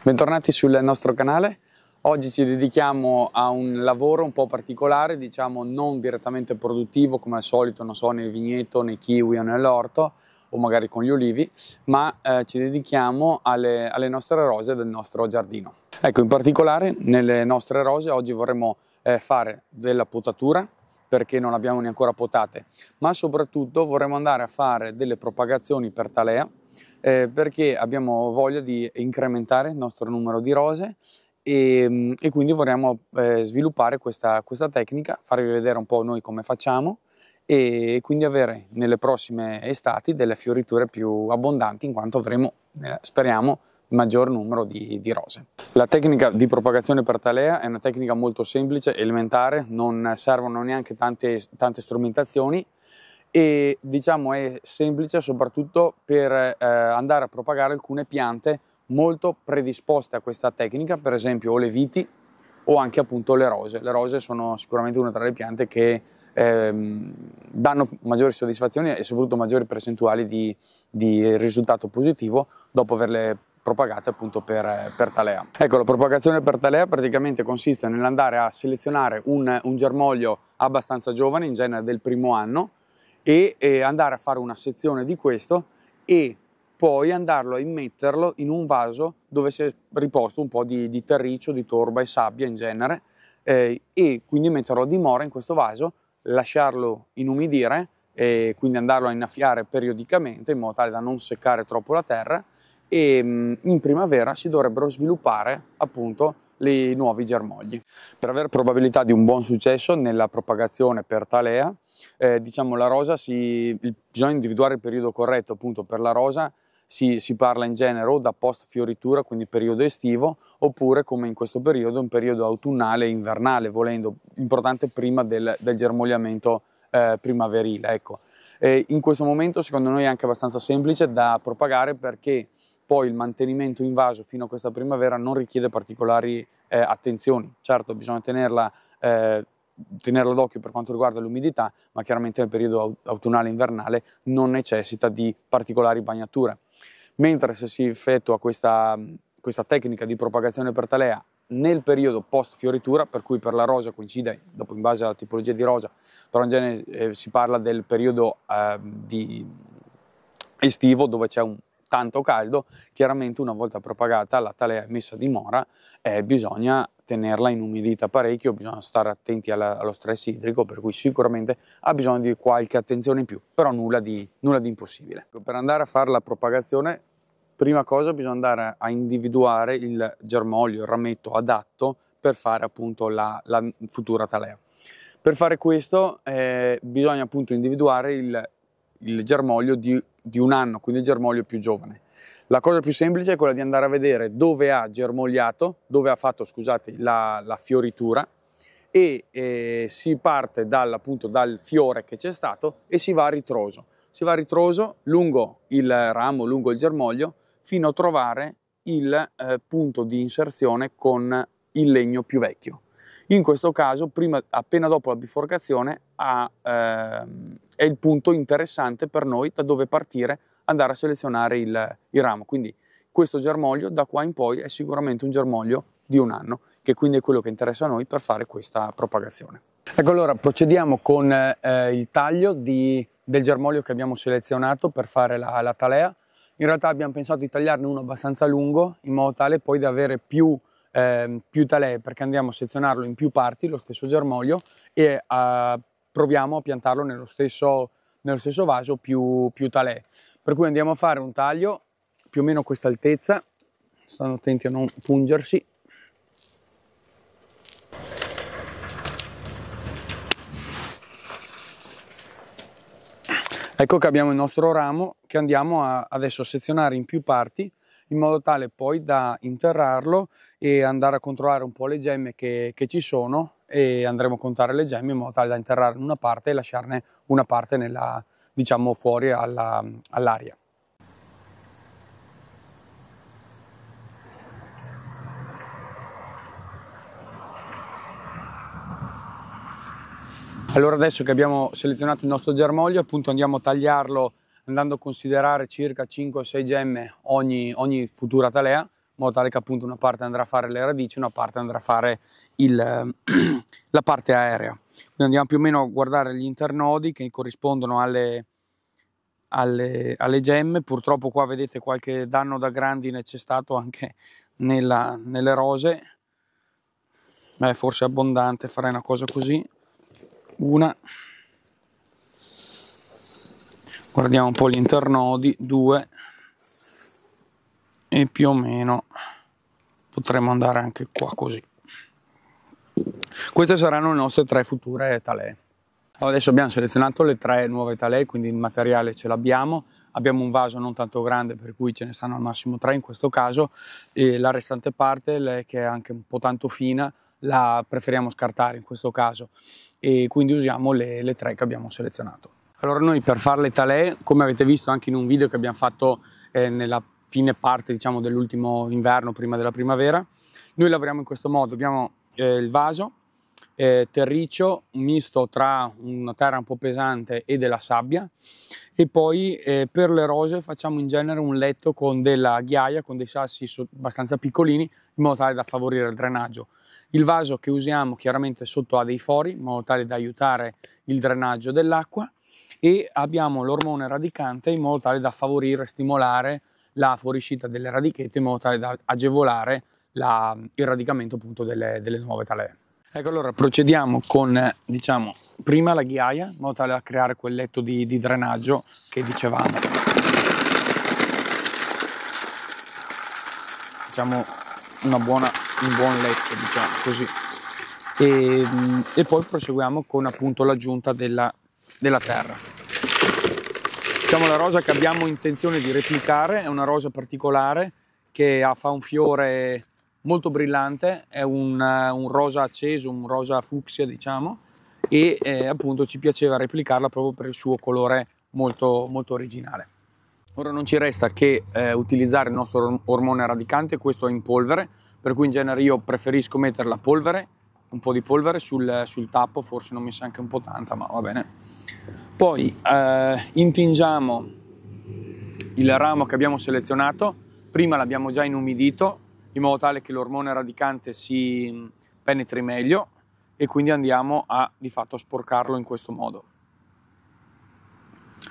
Bentornati sul nostro canale. Oggi ci dedichiamo a un lavoro un po' particolare, diciamo non direttamente produttivo come al solito, non so, nel vigneto, nei kiwi o nell'orto o magari con gli olivi, ma eh, ci dedichiamo alle, alle, nostre rose del nostro giardino. Ecco, in particolare nelle nostre rose oggi vorremmo eh, fare della potatura perché non abbiamo neanche potate, ma soprattutto vorremmo andare a fare delle propagazioni per talea, eh, perché abbiamo voglia di incrementare il nostro numero di rose e, mm, e quindi vorremmo eh, sviluppare questa, questa tecnica, farvi vedere un po' noi come facciamo e quindi avere nelle prossime estati delle fioriture più abbondanti in quanto avremo, eh, speriamo, maggior numero di, di, rose. La tecnica di propagazione per talea è una tecnica molto semplice, elementare, non servono neanche tante, tante strumentazioni, e diciamo è semplice soprattutto per eh, andare a propagare alcune piante molto predisposte a questa tecnica, per esempio o le viti o anche appunto le rose. Le rose sono sicuramente una tra le piante che ehm, danno maggiori soddisfazioni e soprattutto maggiori percentuali di, di risultato positivo dopo averle propagate appunto per, per, talea. Ecco, la propagazione per talea praticamente consiste nell'andare a selezionare un, un germoglio abbastanza giovane, in genere del primo anno, e eh, andare a fare una sezione di questo e poi andarlo a immetterlo in un vaso dove si è riposto un po' di, di terriccio, di torba e sabbia in genere eh, e quindi metterlo a dimora in questo vaso, lasciarlo inumidire e eh, quindi andarlo a innaffiare periodicamente in modo tale da non seccare troppo la terra e mm, in primavera si dovrebbero sviluppare appunto i nuovi germogli. Per avere probabilità di un buon successo nella propagazione per talea, eh, diciamo la rosa si, bisogna individuare il periodo corretto appunto per la rosa si, si, parla in genere o da post fioritura, quindi periodo estivo, oppure come in questo periodo un periodo autunnale e invernale, volendo importante prima del, del germogliamento eh, primaverile. Ecco. E in questo momento secondo noi è anche abbastanza semplice da propagare perché poi il mantenimento in vaso fino a questa primavera non richiede particolari eh, attenzioni. Certo, bisogna tenerla, eh, tenerla, d'occhio per quanto riguarda l'umidità, ma chiaramente nel periodo autunnale e invernale non necessita di particolari bagnature. Mentre se si effettua questa, questa tecnica di propagazione per talea nel periodo post fioritura, per cui per la rosa coincide, dopo in base alla tipologia di rosa, però in genere eh, si parla del periodo eh, estivo dove c'è un tanto caldo, chiaramente una volta propagata la talea messa a dimora e bisogna tenerla inumidita parecchio, bisogna stare attenti alla, allo stress idrico, per cui sicuramente ha bisogno di qualche attenzione in più, però nulla di, nulla di impossibile. Per andare a fare la propagazione prima cosa bisogna andare a individuare il germoglio, il rametto adatto per fare appunto la, la futura talea. Per fare questo eh, bisogna appunto individuare il, il germoglio di di un anno, quindi il germoglio più giovane. La cosa più semplice è quella di andare a vedere dove ha germogliato, dove ha fatto scusate, la, la fioritura e eh, si parte dal, appunto, dal fiore che c'è stato e si va a ritroso. Si va a ritroso lungo il ramo, lungo il germoglio, fino a trovare il eh, punto di inserzione con il legno più vecchio. In questo caso, prima, appena dopo la biforcazione, ha, eh, è il punto interessante per noi da dove partire, andare a selezionare il, il ramo. Quindi questo germoglio da qua in poi è sicuramente un germoglio di un anno, che quindi è quello che interessa a noi per fare questa propagazione. Ecco allora procediamo con eh, il taglio di, del germoglio che abbiamo selezionato per fare la, la, talea. In realtà abbiamo pensato di tagliarne uno abbastanza lungo in modo tale poi da avere più eh, più talè perché andiamo a sezionarlo in più parti, lo stesso germoglio, e eh, proviamo a piantarlo nello stesso, nello stesso vaso più, più talè. Per cui andiamo a fare un taglio più o meno a questa altezza, stanno attenti a non pungersi. Ecco che abbiamo il nostro ramo che andiamo a, adesso a sezionare in più parti in modo tale poi da interrarlo e andare a controllare un po' le gemme che, che ci sono e andremo a contare le gemme in modo tale da interrarne una parte e lasciarne una parte nella, diciamo, fuori all'aria. All Allora adesso che abbiamo selezionato il nostro germoglio appunto andiamo a tagliarlo andando a considerare circa 5 o 6 gemme ogni, ogni futura talea, in modo tale che appunto una parte andrà a fare le radici, una parte andrà a fare il, ehm, la parte aerea. Quindi andiamo più o meno a guardare gli internodi che corrispondono alle, alle, alle, gemme. Purtroppo qua vedete qualche danno da grandine c'è stato anche nella, nelle rose. Beh, forse abbondante, farei una cosa così. Una, guardiamo un po' gli internodi 2 e più o meno potremmo andare anche qua così queste saranno le nostre tre future talee adesso abbiamo selezionato le tre nuove talee quindi il materiale ce l'abbiamo abbiamo un vaso non tanto grande per cui ce ne stanno al massimo tre in questo caso e la restante parte che è anche un po' tanto fina la preferiamo scartare in questo caso e quindi usiamo le, le tre che abbiamo selezionato allora noi per fare le talè, come avete visto anche in un video che abbiamo fatto eh, nella fine parte diciamo, dell'ultimo inverno, prima della primavera, noi lavoriamo in questo modo, abbiamo eh, il vaso, eh, terriccio, un misto tra una terra un po' pesante e della sabbia e poi eh, per le rose facciamo in genere un letto con della ghiaia, con dei sassi abbastanza piccolini in modo tale da favorire il drenaggio. Il vaso che usiamo chiaramente sotto ha dei fori in modo tale da aiutare il drenaggio dell'acqua e abbiamo l'ormone radicante in modo tale da favorire e stimolare la fuoriuscita delle radichette in modo tale da agevolare la, il radicamento appunto delle, delle nuove talee. Ecco allora procediamo con diciamo prima la ghiaia in modo tale da creare quel letto di, di drenaggio che dicevamo. Diciamo una buona, un buon letto diciamo così. E, e poi proseguiamo con appunto l'aggiunta della della terra. Diciamo la rosa che abbiamo intenzione di replicare, è una rosa particolare che ha, fa un fiore molto brillante, è un, un, rosa acceso, un rosa fucsia diciamo, e eh, appunto ci piaceva replicarla proprio per il suo colore molto, molto originale. Ora non ci resta che eh, utilizzare il nostro ormone radicante, questo è in polvere, per cui in genere io preferisco mettere la polvere un po' di polvere sul, sul tappo, forse non mi sa anche un po' tanta, ma va bene. Poi eh, intingiamo il ramo che abbiamo selezionato, prima l'abbiamo già inumidito in modo tale che l'ormone radicante si penetri meglio e quindi andiamo a di fatto a sporcarlo in questo modo.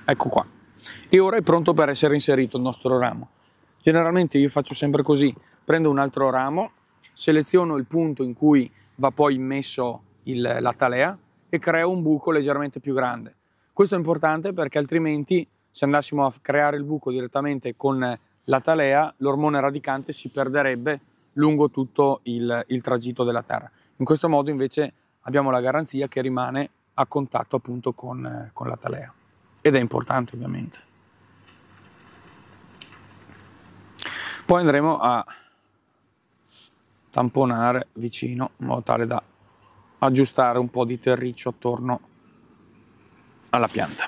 Ecco qua. E ora è pronto per essere inserito il nostro ramo. Generalmente io faccio sempre così, prendo un altro ramo, seleziono il punto in cui va poi immesso il, la talea e crea un buco leggermente più grande. Questo è importante perché altrimenti se andassimo a creare il buco direttamente con la talea l'ormone radicante si perderebbe lungo tutto il, il tragitto della terra. In questo modo invece abbiamo la garanzia che rimane a contatto appunto con, con la talea ed è importante ovviamente. Poi andremo a tamponare vicino in modo tale da aggiustare un po' di terriccio attorno alla pianta.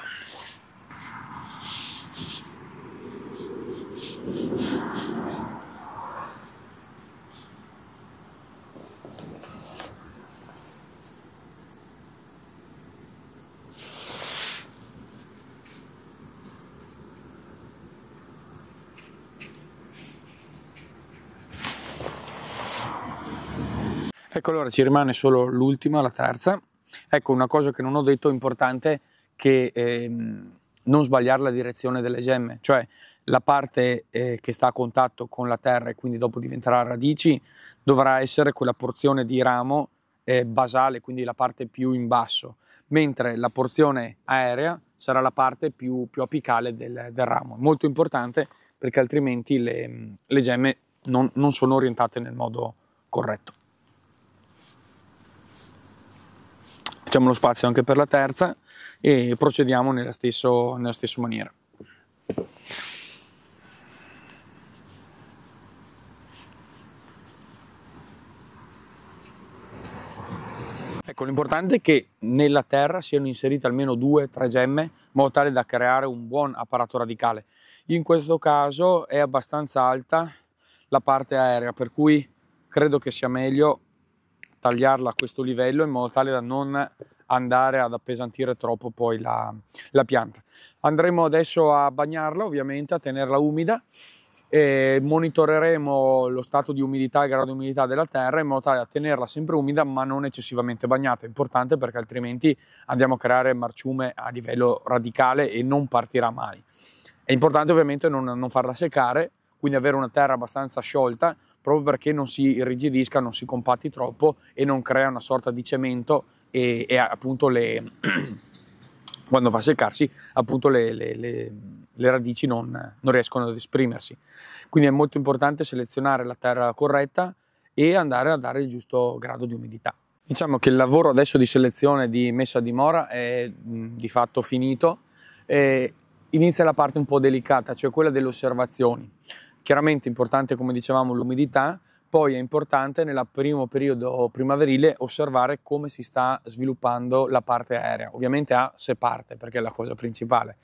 ecco allora ci rimane solo l'ultima, la terza. Ecco una cosa che non ho detto importante che ehm, non sbagliare la direzione delle gemme, cioè la parte eh, che sta a contatto con la terra e quindi dopo diventerà radici dovrà essere quella porzione di ramo eh, basale, quindi la parte più in basso, mentre la porzione aerea sarà la parte più, più apicale del, del ramo. Molto importante perché altrimenti le, le gemme non, non sono orientate nel modo corretto. Facciamo lo spazio anche per la terza e procediamo nella, stesso, nella stessa maniera. Ecco, l'importante è che nella terra siano inserite almeno due o tre gemme in modo tale da creare un buon apparato radicale. In questo caso è abbastanza alta la parte aerea, per cui credo che sia meglio tagliarla a questo livello in modo tale da non andare ad appesantire troppo poi la, la pianta. Andremo adesso a bagnarla ovviamente, a tenerla umida monitoreremo lo stato di umidità e grado di umidità della terra in modo tale da tenerla sempre umida ma non eccessivamente bagnata, è importante perché altrimenti andiamo a creare marciume a livello radicale e non partirà mai. È importante ovviamente non, non farla seccare quindi avere una terra abbastanza sciolta proprio perché non si irrigidisca, non si compatti troppo e non crea una sorta di cemento e, e appunto le, quando va a seccarsi appunto le, le, le, le radici non, non, riescono ad esprimersi. Quindi è molto importante selezionare la terra corretta e andare a dare il giusto grado di umidità. Diciamo che il lavoro adesso di selezione di messa a dimora è di fatto finito. E inizia la parte un po' delicata, cioè quella delle osservazioni. Chiaramente è importante, come dicevamo, l'umidità, poi è importante nel primo periodo primaverile osservare come si sta sviluppando la parte aerea, ovviamente a se parte, perché è la cosa principale.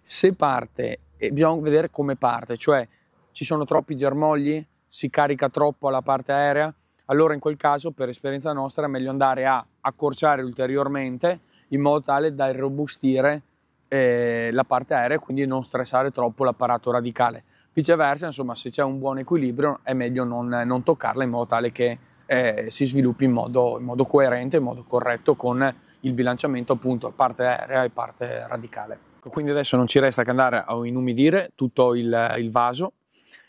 Se parte, eh, bisogna vedere come parte, cioè ci sono troppi germogli, si carica troppo alla parte aerea, allora in quel caso per esperienza nostra è meglio andare a accorciare ulteriormente in modo tale da irrobustire eh, la parte aerea e quindi non stressare troppo l'apparato radicale. Viceversa, insomma, se c'è un buon equilibrio è meglio non, non toccarla in modo tale che eh, si sviluppi in modo, in modo coerente, in modo corretto con il bilanciamento appunto parte aerea e parte radicale. Quindi adesso non ci resta che andare a inumidire tutto il, il vaso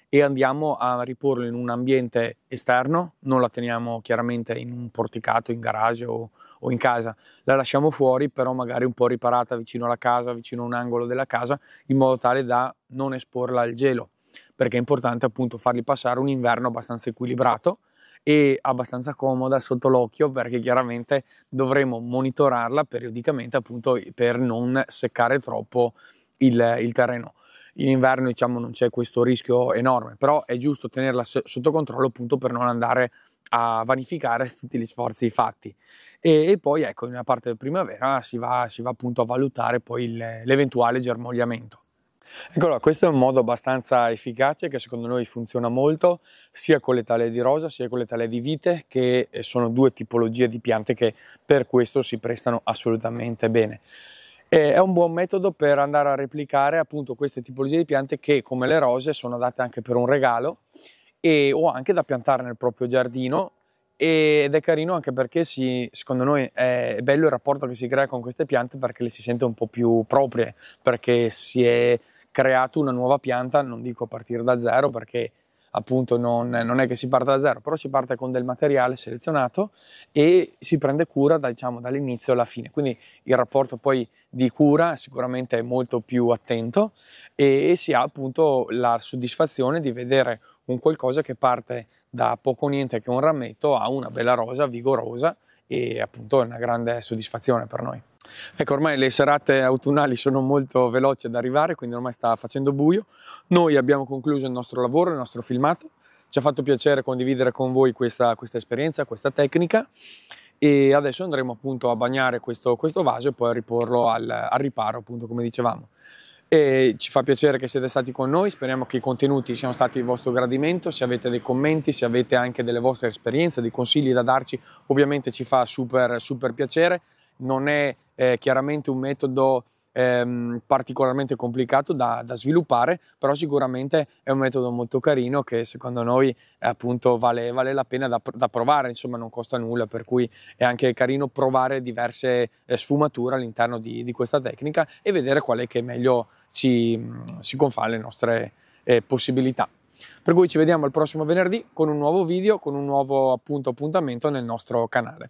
e andiamo a riporlo in un ambiente esterno, non la teniamo chiaramente in un porticato, in garage o, o, in casa, la lasciamo fuori però magari un po' riparata vicino alla casa, vicino a un angolo della casa, in modo tale da non esporla al gelo perché è importante appunto fargli passare un inverno abbastanza equilibrato e abbastanza comoda sotto l'occhio perché chiaramente dovremo monitorarla periodicamente appunto per non seccare troppo il, il terreno. In inverno diciamo non c'è questo rischio enorme, però è giusto tenerla sotto controllo appunto per non andare a vanificare tutti gli sforzi fatti. E, e poi ecco, nella parte primavera si va, si va appunto a valutare poi il, l'eventuale germogliamento. Ecco, questo è un modo abbastanza efficace che secondo noi funziona molto sia con le tale di rosa sia con le tale di vite che eh, sono due tipologie di piante che per questo si prestano assolutamente bene. E è un buon metodo per andare a replicare appunto queste tipologie di piante che come le rose sono adatte anche per un regalo e, o anche da piantare nel proprio giardino ed è carino anche perché si, secondo noi è bello il rapporto che si crea con queste piante perché le si sente un po' più proprie, perché si è creato una nuova pianta, non dico partire da zero perché appunto non, non, è che si parte da zero, però si parte con del materiale selezionato e si prende cura da, diciamo, dall'inizio alla fine. Quindi il rapporto poi di cura sicuramente è molto più attento e, e si ha appunto la soddisfazione di vedere un qualcosa che parte da poco niente che un rametto a una bella rosa vigorosa e appunto è una grande soddisfazione per noi. Ecco, ormai le serate autunnali sono molto veloci ad arrivare, quindi ormai sta facendo buio. Noi abbiamo concluso il nostro lavoro, il nostro filmato. Ci ha fatto piacere condividere con voi questa, questa esperienza, questa tecnica e adesso andremo appunto a bagnare questo, questo vaso e poi a riporlo al, al riparo, appunto come dicevamo. E ci fa piacere che siete stati con noi, speriamo che i contenuti siano stati di vostro gradimento, se avete dei commenti, se avete anche delle vostre esperienze, dei consigli da darci, ovviamente ci fa super, super piacere, non è è chiaramente un metodo ehm, particolarmente complicato da, da, sviluppare, però sicuramente è un metodo molto carino che secondo noi appunto vale, vale la pena da, da, provare, insomma non costa nulla, per cui è anche carino provare diverse eh, sfumature all'interno di, di, questa tecnica e vedere quale che meglio ci, si confà alle nostre eh, possibilità. Per cui ci vediamo il prossimo venerdì con un nuovo video, con un nuovo appunto appuntamento nel nostro canale.